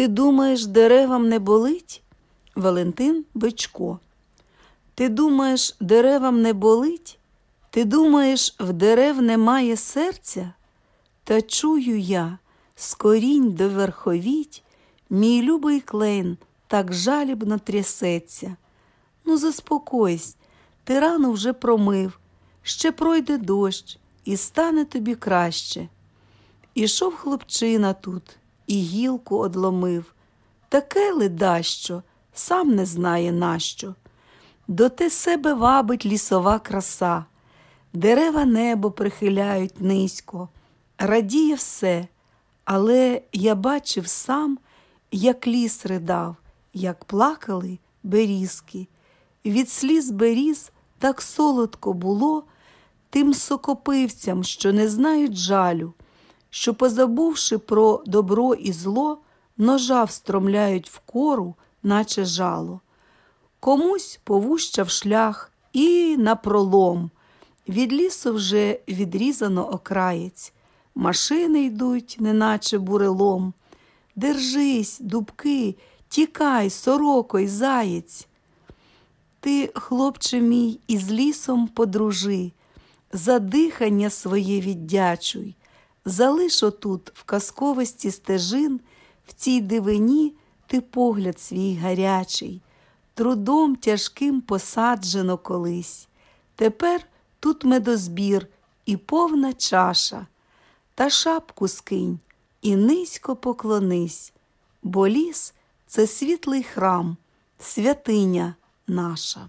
Ти думаєш, деревам не болить? Валентин Бичко. Ти думаєш, деревам не болить? Ти думаєш, в дерев немає серця? Та чую я, з до верховіть, мій любий клейн так жалібно трясеться. Ну, заспокойсь, ти рану вже промив, ще пройде дощ і стане тобі краще. Ішов хлопчина тут, і гілку одломив. Таке ледащо, сам не знає нащо. До те себе вабить лісова краса, дерева небо прихиляють низько, радіє все, але я бачив сам, як ліс ридав, як плакали берізки. Від сліз беріз так солодко було тим сокопивцям, що не знають жалю що, позабувши про добро і зло, ножа встромляють в кору, наче жало. Комусь повущав шлях і напролом. Від лісу вже відрізано окраєць, машини йдуть, неначе бурелом. Держись, дубки, тікай, сороко й заєць. Ти, хлопче мій, із лісом подружи, за дихання своє віддячуй, Залиш отут в казковості стежин, в цій дивині ти погляд свій гарячий, трудом тяжким посаджено колись. Тепер тут медозбір і повна чаша, та шапку скинь і низько поклонись, бо ліс це світлий храм, святиня наша.